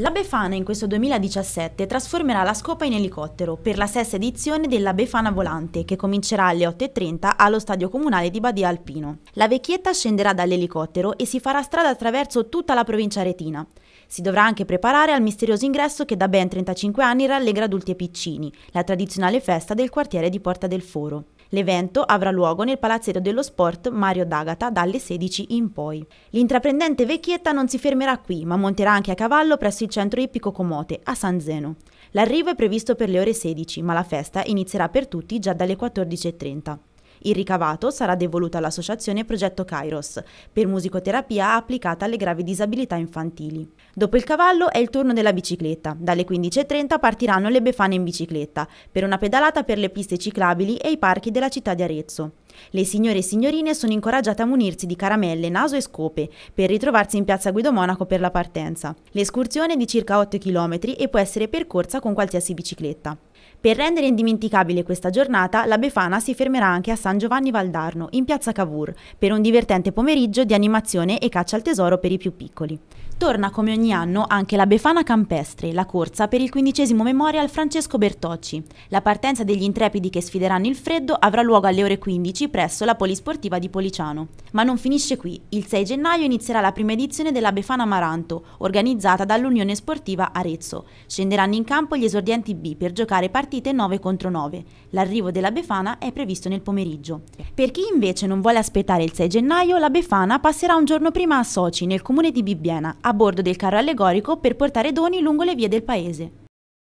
La Befana in questo 2017 trasformerà la scopa in elicottero per la sesta edizione della Befana Volante che comincerà alle 8.30 allo stadio comunale di Badia Alpino. La vecchietta scenderà dall'elicottero e si farà strada attraverso tutta la provincia retina. Si dovrà anche preparare al misterioso ingresso che da ben 35 anni rallegra adulti e piccini, la tradizionale festa del quartiere di Porta del Foro. L'evento avrà luogo nel Palazzetto dello Sport Mario D'Agata dalle 16 in poi. L'intraprendente vecchietta non si fermerà qui, ma monterà anche a cavallo presso il centro ippico Comote, a San Zeno. L'arrivo è previsto per le ore 16, ma la festa inizierà per tutti già dalle 14.30. Il ricavato sarà devoluto all'associazione Progetto Kairos per musicoterapia applicata alle gravi disabilità infantili. Dopo il cavallo è il turno della bicicletta. Dalle 15.30 partiranno le Befane in bicicletta per una pedalata per le piste ciclabili e i parchi della città di Arezzo. Le signore e signorine sono incoraggiate a munirsi di caramelle, naso e scope per ritrovarsi in piazza Guido Monaco per la partenza. L'escursione è di circa 8 km e può essere percorsa con qualsiasi bicicletta. Per rendere indimenticabile questa giornata, la Befana si fermerà anche a San Giovanni Valdarno, in piazza Cavour, per un divertente pomeriggio di animazione e caccia al tesoro per i più piccoli. Torna come ogni anno anche la Befana Campestre, la corsa per il quindicesimo Memorial Francesco Bertocci. La partenza degli intrepidi che sfideranno il freddo avrà luogo alle ore 15 pubblici presso la Polisportiva di Policiano. Ma non finisce qui. Il 6 gennaio inizierà la prima edizione della Befana Maranto, organizzata dall'Unione Sportiva Arezzo. Scenderanno in campo gli esordienti B per giocare partite 9 contro 9. L'arrivo della Befana è previsto nel pomeriggio. Per chi invece non vuole aspettare il 6 gennaio, la Befana passerà un giorno prima a Soci, nel comune di Bibbiena, a bordo del carro allegorico per portare doni lungo le vie del paese.